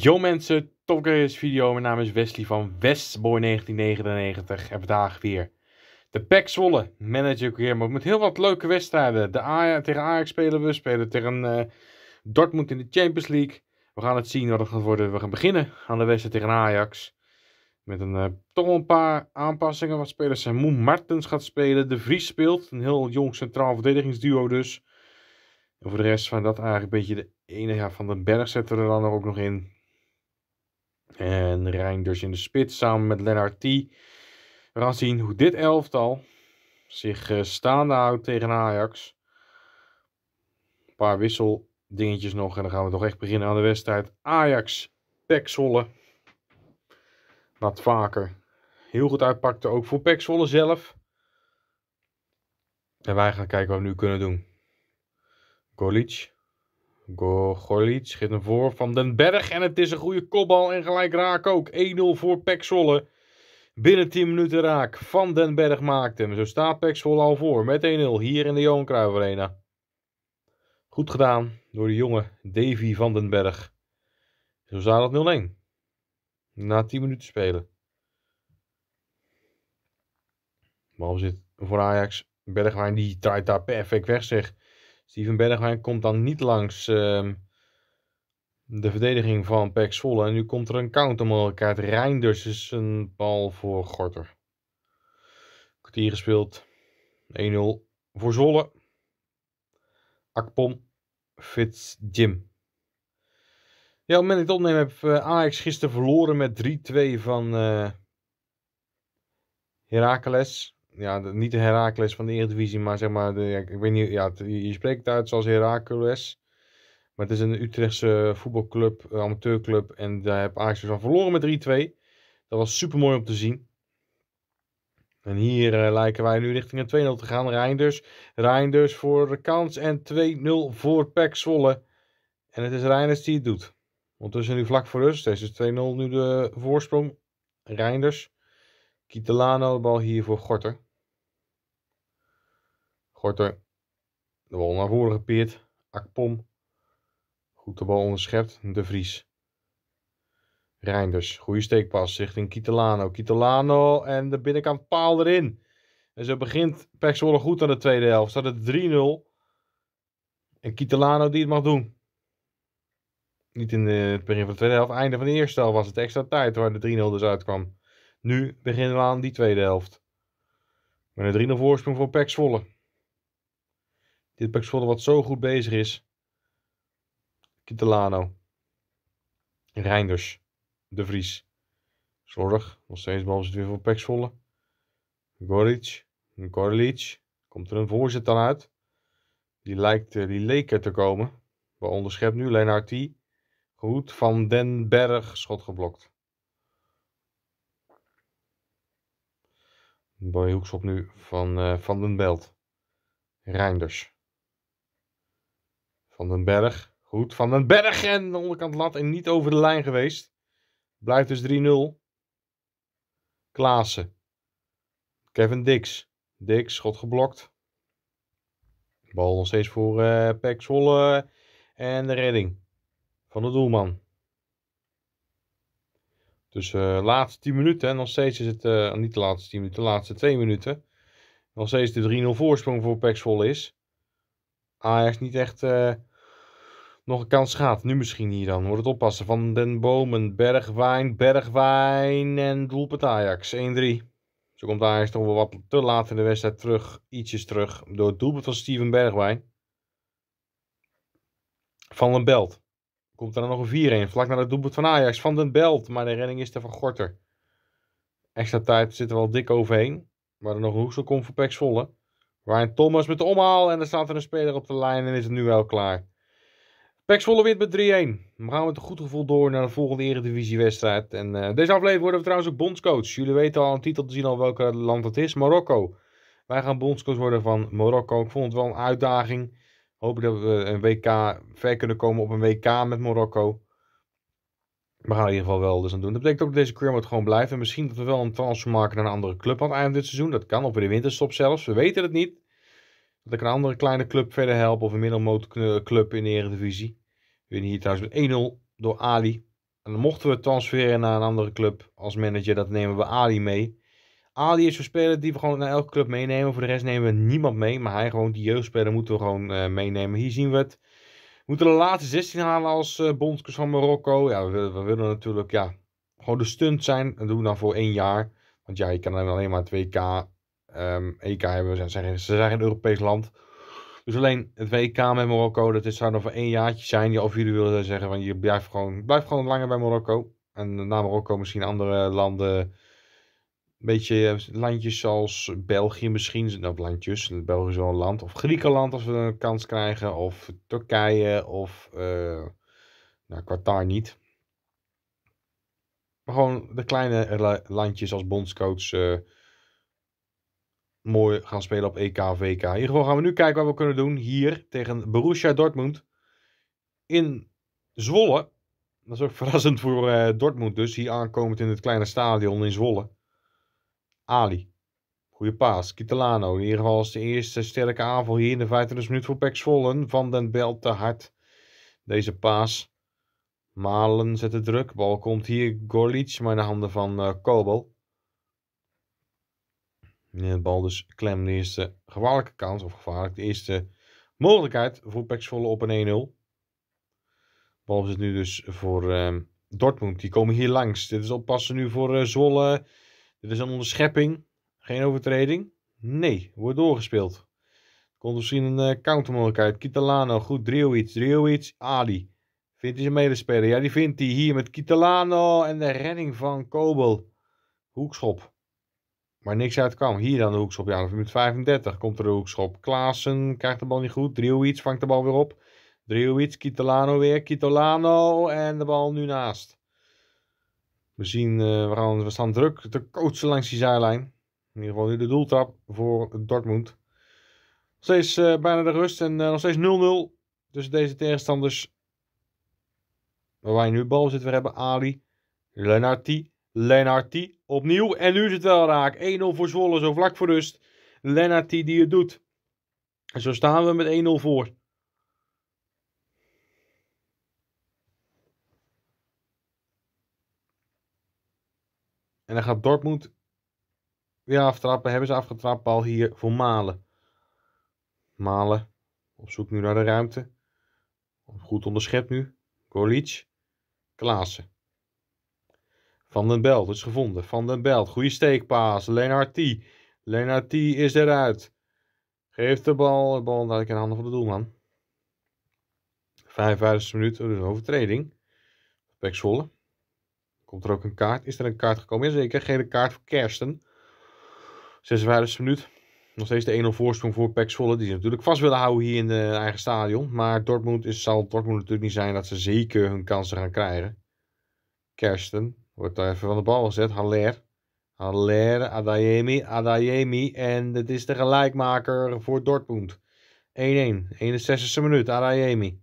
Yo mensen, Top video. Mijn naam is Wesley van Westboy1999 en vandaag weer de Pek Zwolle Manager Game met heel wat leuke wedstrijden. De Ajax tegen Ajax spelen we, spelen tegen uh, Dortmund in de Champions League. We gaan het zien wat het gaat worden. We gaan beginnen aan de wedstrijd tegen Ajax. Met een, eh, toch wel een paar aanpassingen wat spelers zijn. Eh, Moen Martens gaat spelen, De Vries speelt, een heel jong centraal verdedigingsduo dus. En voor de rest van dat eigenlijk een beetje de enige ja, van de berg zetten we er dan ook nog in. En Reinders in de spits samen met Lennart T. We gaan zien hoe dit elftal zich eh, staande houdt tegen Ajax. Een paar wisseldingetjes nog en dan gaan we toch echt beginnen aan de wedstrijd. Ajax, Pexwolle. Wat vaker heel goed uitpakte, ook voor Pexwolle zelf. En wij gaan kijken wat we nu kunnen doen. Golic. Gorliet schiet hem voor van Den Berg. En het is een goede kopbal en gelijk raak ook. 1-0 voor Pek Zwolle. Binnen 10 minuten raak. Van Den Berg maakt hem. Zo staat Pek Zwolle al voor met 1-0 hier in de Johan Cruijff Arena. Goed gedaan door de jonge Davy van den Berg. Zo staat het 0-1. Na 10 minuten spelen. zitten voor Ajax. Bergwijn die draait daar perfect weg zeg. Steven Bergwijn komt dan niet langs ehm, de verdediging van Pek Zwolle. En nu komt er een countermogelijkheid. Reinders is een bal voor Gorter. Kwartier gespeeld. 1-0 voor Zwolle. Akpom, Fitz, Jim. Ja, op het moment dat ik het heb eh, Ajax gisteren verloren met 3-2 van uh, Heracles ja, niet de Herakles van de Eredivisie, maar zeg maar, de, ja, ik weet niet, ja, je, spreekt het uit zoals Herakles. Maar het is een Utrechtse voetbalclub, eh, amateurclub. En daar heb Ajax van dus verloren met 3-2. Dat was super mooi om te zien. En hier uh, lijken wij nu richting een 2-0 te gaan. Reinders, Reinders voor de kans en 2-0 voor Pek Zwolle. En het is Reinders die het doet. Ondertussen nu vlak voor rust. Deze is 2-0 nu de voorsprong. Reinders. Kitelano, de bal hier voor Gorter. Korter. de bal naar voren gepeerd. Akpom. Goed de bal onderschept. De Vries. Reinders. Goede steekpas richting Kitelano. Kitelano en de binnenkant paal erin. En zo begint Pek goed aan de tweede helft. Staat het 3-0. En Kitelano die het mag doen. Niet in de, het begin van de tweede helft. Einde van de eerste helft was het extra tijd waar de 3-0 dus uitkwam. Nu beginnen we aan die tweede helft. Met een 3-0 voorsprong voor Pek dit Pexvolle wat zo goed bezig is. Kitelano. Reinders. De Vries. Zorg. Nog steeds balbezit weer voor Pexvolle. Goric. Gorlic. Komt er een voorzet dan uit. Die, lijkt, eh, die leek er te komen. We onderschept nu Lennart Goed. Van den Berg. Schot geblokt. Boy Hoekschop nu van eh, Van den Belt. Reinders. Van den Berg. Goed, Van den Berg en de onderkant lat en niet over de lijn geweest. Blijft dus 3-0. Klaassen. Kevin Dix. Dix, schot geblokt. Bal nog steeds voor uh, Pek En de redding van de doelman. Dus de eh, laatste 10 minuten. En nog steeds is het, eh, niet de laatste 10 minuten, de laatste 2 minuten. Nog steeds de 3-0 voorsprong voor Pek Zwolle is. Ajax niet echt nog een kans gaat. Nu misschien hier dan. Wordt het oppassen van Den Bomen, Bergwijn, Bergwijn en doelpunt Ajax. 1-3. Zo komt Ajax toch wel wat te laat in de wedstrijd terug. Ietsjes terug. Door het doelpunt van Steven Bergwijn. Van den Belt. Komt er dan nog een 4-1. Vlak naar het doelpunt van Ajax. Van den Belt. Maar de redding is er van Gorter. Extra tijd zit er wel dik overheen. Maar er nog een hoeksel komt voor Pax Volle. Ryan Thomas met de omhaal. En er staat er een speler op de lijn. En is het nu wel klaar. Pek met 3-1. We gaan met een goed gevoel door naar de volgende eredivisiewedstrijd. En eh, deze aflevering worden we trouwens ook bondscoach. Jullie weten al een titel te zien al welk land het is. Marokko. Wij gaan bondscoach worden van Marokko. Ik vond het wel een uitdaging. Hopelijk dat we een WK ver kunnen komen op een WK met Marokko. We gaan in ieder geval wel dus aan doen. Dat betekent ook dat deze moet gewoon blijven. En misschien dat we wel een transfer maken naar een andere club aan het einde dit seizoen. Dat kan, of in de winterstop zelfs. We weten het niet. Dat ik een andere kleine club verder help. Of een club in de Eredivisie winnen hier thuis met 1-0 door Ali. En dan mochten we transferen naar een andere club als manager, dat nemen we Ali mee. Ali is een speler die we gewoon naar elke club meenemen. Voor de rest nemen we niemand mee. Maar hij gewoon, die jeugdspeler moeten we gewoon eh, meenemen. Hier zien we het. We moeten de laatste 16 halen als uh, van Marokko. Ja, we, we, willen natuurlijk ja, gewoon de stunt zijn. Dat doen we dan voor één jaar. Want ja, je kan alleen maar 2K. Um, ehm, EK hebben. Ze zijn, ze zijn geen Europees land. Dus alleen het WK met Marokko, dat is, zou nog voor één jaartje zijn. Of jullie willen zeggen, van je blijft gewoon, blijft gewoon langer bij Marokko. En na Marokko misschien andere landen. Een beetje eh, landjes als België misschien. Of landjes. België is wel een land. Of Griekenland als we een kans krijgen. Of Turkije. Of uh, nou, Qatar niet. Maar gewoon de kleine landjes als bondscoach... Eh, mooi gaan spelen op EK, In ieder geval gaan we nu kijken wat we kunnen doen hier tegen Borussia Dortmund in Zwolle. Dat is ook verrassend voor eh, Dortmund dus. Hier aankomend in het kleine stadion in Zwolle. Ali. goede paas. Kitalano. In ieder geval als de eerste sterke aanval hier in de 25 minuut voor Pek Zwolle. Van den Belt te hard. Deze paas. Malen zet de druk. Bal komt hier. Gorlic maar in de handen van uh, Kobel de bal dus klem de eerste gevaarlijke kans, of gevaarlijk de eerste mogelijkheid voor Peksvolle op een 1-0. Bal is nu dus voor ehm, Dortmund. Die komen hier langs. Dit is oppassen nu voor uh, Zwolle. Dit is een onderschepping. Geen overtreding. Nee, wordt doorgespeeld. Komt misschien een uh, countermogelijkheid. Kitalano, goed. Driovic, Driovic, Ali. Vindt hij zijn medespeler? Ja, die vindt hij hier met Kitalano en de redding van Kobel. Hoekschop maar niks uitkwam. Hier dan de hoekschop, ja, op minuut 35 komt er de hoekschop. Klaassen krijgt de bal niet goed. Driewits vangt de bal weer op. Driewits, Kitolano weer. Kitolano en de bal nu naast. We zien, uh, we, we staan druk te coachen langs die zijlijn. In ieder geval nu de doeltrap voor Dortmund. Nog steeds eh, bijna de rust en eh, nog steeds 0-0 tussen deze tegenstanders. Waar wij nu bal zitten, we hebben. Ali, Lenarti, Lenartie opnieuw. En nu is het wel raak. 1-0 voor Zwolle, zo vlak voor rust. Lennartie die het doet. En zo staan we met 1-0 voor. En dan gaat Dortmund weer aftrappen. Hebben ze afgetrapt. Bal hier voor Malen. Malen op zoek nu naar de ruimte. Goed onderschept nu. Golic. Klaassen. Van den Belt is gevonden. Van den Belt, goede steekpaas. Lenartie. Lenartie is eruit. Geeft de bal. De bal naar in handen van de doelman. 55 minuut, dus een overtreding. Pek Komt er ook een kaart? Is er een kaart gekomen? Jazeker, Geen kaart voor Kersten. 56 minuut. Nog steeds de 1-0 voorsprong voor Peksvolle, Die ze natuurlijk vast willen houden hier in de eigen stadion. Maar Dortmund is, zal Dortmund natuurlijk niet zijn dat ze zeker hun kansen gaan krijgen. Kersten. Wordt daar even van de bal gezet. Haller. Haller, Adayemi, Adayemi. En het is de gelijkmaker voor Dortmund. 1-1. 61e minuut, Adayemi.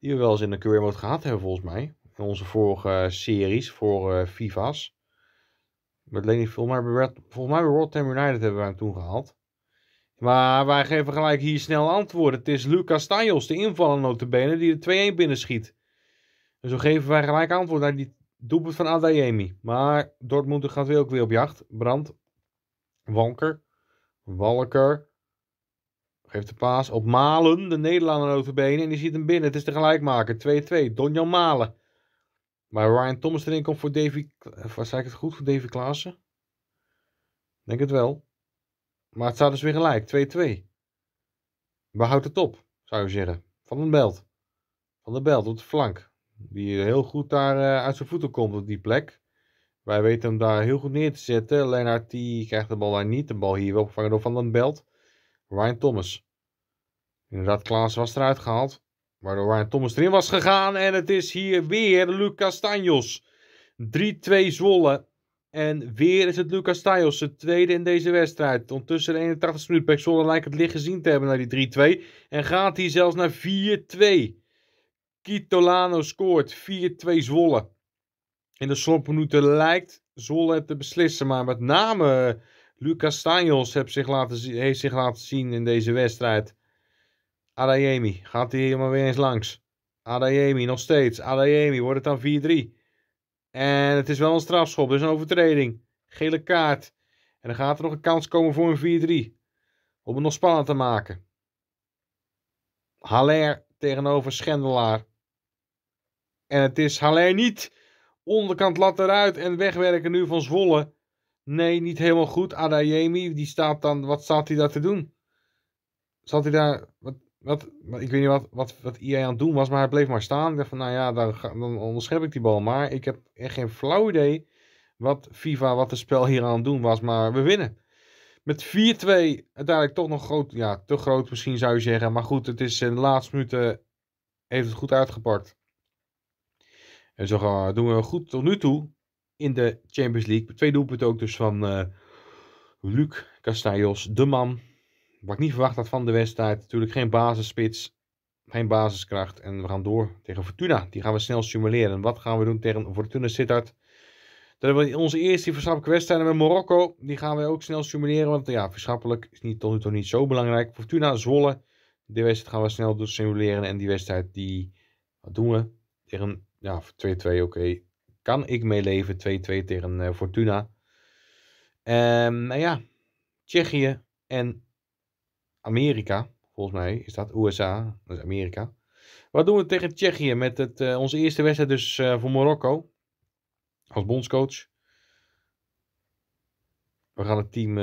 Die we wel eens in de career mode gehad hebben volgens mij. In onze vorige series, voor FIFA's. Met Lenny, volgens mij, volgens mij bij World Time United hebben wij hem toen gehaald. Maar wij geven gelijk hier snel antwoord. Het is Lucas Tanjos, de invaller die de 2-1 binnenschiet. En zo geven wij gelijk antwoord naar die Doelpunt van Adayemi. Maar Dortmund gaat weer ook weer op jacht. Brand. Wanker. Walker. Geeft de paas op Malen, de Nederlander overbenen. En die ziet hem binnen. Het is de maken, 2-2. Donjo Malen. Maar Ryan Thomas erin komt voor Davy... Was eh, ik het goed? Voor Davy Klaassen? Denk het wel. Maar het staat dus weer gelijk. 2-2. Waar houdt het op? Zou je zeggen. Van den Belt. Van de Belt op de flank. Die heel goed daar eh, uit zijn voeten komt op die plek. Wij weten hem daar heel goed neer te zetten. Lennart die krijgt de bal daar niet. De bal hier wel opgevangen door Van den Belt. Ryan Thomas. Inderdaad, Klaas was eruit gehaald. Waardoor Ryan Thomas erin was gegaan. En het is hier weer Lucas Tanjos. 3-2 Zwolle. En weer is het Lucas Tajos. zijn tweede in deze wedstrijd. Ondertussen de 81 minuut Bij Zwolle lijkt het licht gezien te hebben naar die 3-2. En gaat hij zelfs naar 4-2. Kitolano scoort 4-2 Zwolle. In de slotminuten lijkt Zwolle het te beslissen. Maar met name eh, Lucas Stanjols heeft zich laten, heeft zich laten zien in deze wedstrijd. Adayemi gaat hij helemaal weer eens langs. Adayemi nog steeds. Adayemi wordt het dan 4-3. En het is wel een strafschop, dus een overtreding. Gele kaart. En dan gaat er nog een kans komen voor een 4-3. Om het nog spannend te maken. Haller tegenover Schendelaar. En het is alleen niet onderkant lat eruit en wegwerken nu van Zwolle. Nee, niet helemaal goed. Adayemi, die staat dan, wat staat hij daar te doen? Zat hij daar, wat, wat, ik weet niet wat, wat, wat IA aan het doen was, maar hij bleef maar staan. Ik dacht van, nou ja, dan, onderschep ik die bal. Maar ik heb echt geen flauw idee wat FIFA, wat het spel hier aan het doen was, maar we winnen. Met 4-2 uiteindelijk toch nog groot, ja, te groot misschien zou je zeggen. Maar goed, het is in de laatste minuten, heeft het goed uitgepakt. En zo gaan, doen we goed tot nu toe in de Champions League. Twee doelpunten ook dus van uh, Luc Castellos, de man. Wat ik niet verwacht had van de wedstrijd. Natuurlijk geen basisspits, geen basiskracht. En we gaan door tegen Fortuna. Die gaan we snel simuleren. Wat gaan we doen tegen Fortuna Sittard? Dan hebben we onze eerste verschappelijke wedstrijd met Marokko. Die gaan we ook snel simuleren. Want ja, verschappelijk is niet, tot nu toe niet zo belangrijk. Fortuna Zwolle. Die wedstrijd gaan we snel dus simuleren. En die wedstrijd die, wat doen we? Tegen ja, 2-2 oké. Kan ik meeleven, 2-2 tegen uh, Fortuna. Um, nou ja, Tsjechië en Amerika, volgens mij is dat USA, dat is Amerika. Wat doen we tegen Tsjechië met het, eh, onze eerste wedstrijd dus eh, voor Marokko als bondscoach? We gaan het team,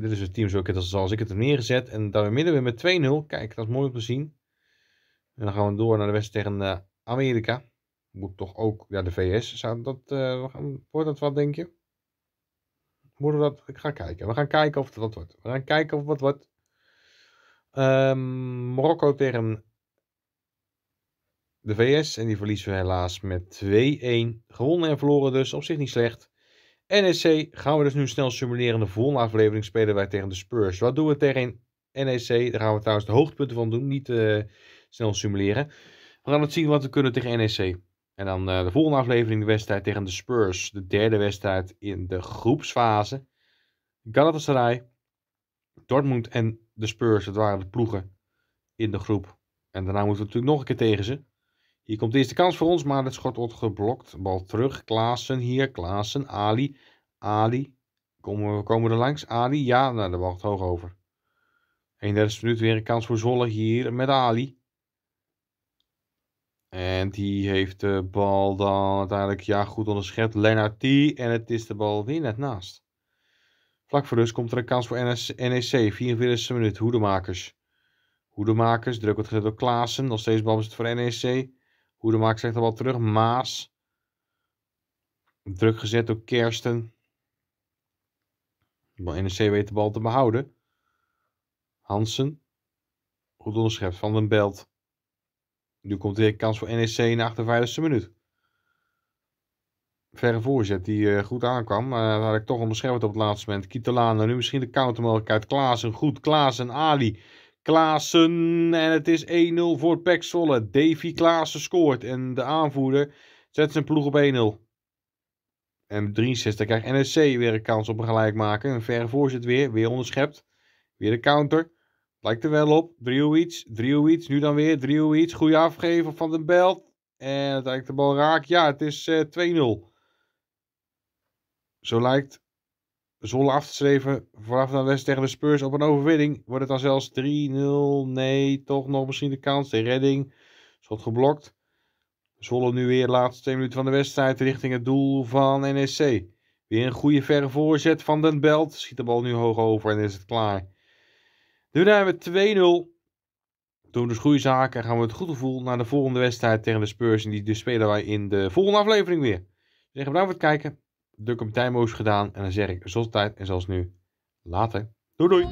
dit is het team zoals ik het heb neergezet. En daar midden we met 2-0. Kijk, dat is mooi om te zien. En dan gaan we door naar de wedstrijd tegen Amerika moet toch ook, ja, de VS, zou dat, eh, wordt dat wat, denk je? Moeten we dat, ik ga kijken. We gaan kijken of het wat wordt. We gaan kijken of het wat wordt. Um, Marokko tegen de VS en die verliezen we helaas met 2-1. Gewonnen en verloren dus, op zich niet slecht. NEC gaan we dus nu snel simuleren. De volgende aflevering spelen wij tegen de Spurs. Wat doen we tegen NEC? Daar gaan we trouwens de hoogtepunten van doen, niet uh, snel simuleren. We gaan het zien wat we kunnen tegen NEC. En dan eh, de volgende aflevering, de wedstrijd tegen de Spurs. De derde wedstrijd in de groepsfase. Galatasaray, Dortmund en de Spurs, dat waren de ploegen in de groep. En daarna moeten we natuurlijk nog een keer tegen ze. Hier komt de eerste kans voor ons, maar het schot wordt geblokt. Bal terug, Klaassen hier, Klaassen, Ali. Ali, komen we, komen er langs? Ali, ja, nou, daar wacht hoog over. 31 minuut weer een kans voor Zoller hier met Ali. En die heeft de bal dan uiteindelijk ja, goed onderschept. Lennart En het is de bal weer net naast. Vlak voor rust komt er een kans voor NEC. 44e minuut. Hoedemakers. Hoedemakers. Druk wordt gezet door Klaassen. Nog steeds balbezit voor NEC. Hoedemakers zegt de bal terug. Maas. Druk gezet door Kersten. NEC weet de bal te behouden. Hansen. Goed onderschept van den Belt. Nu komt weer kans voor NEC in de 58e minuut. Verre voorzet die eh, goed aankwam. Uh, had ik toch onbeschermd op het laatste moment. Kitalana nu misschien de countermogelijkheid. Klaassen goed. Klaassen, Ali. Klaassen en het is 1-0 voor Pek Zwolle. Davy Klaassen scoort en de aanvoerder zet zijn ploeg op 1-0. En 63 krijgt NSC e weer een kans op een gelijk maken. Een verre voorzet weer. Weer onderschept. Weer de counter. Lijkt er wel op. Driovic, Driovic, nu dan weer Driovic. Goede afgeven van de belt. En uiteindelijk de bal raakt. Ja, het is 2-0. Eh, Zo lijkt Zolle af te streven vanaf de wedstrijd tegen de Spurs op een overwinning. Wordt het dan zelfs 3-0? Nee, toch nog misschien de kans. De redding. Schot geblokt. Zullen nu weer de laatste twee minuten van de wedstrijd richting het doel van NEC. Weer een goede verre voorzet van Den Belt. Schiet de bal nu hoog over en is het klaar nu hebben we 2-0. Doen dus goede zaken. Gaan we het goed gevoel naar de volgende wedstrijd tegen de Spurs. En die dus spelen wij in de volgende aflevering weer. Zeg bedankt voor het kijken. De kapiteinmoes gedaan. En dan zeg ik zoals tijd en zoals nu. Later. Doei doei.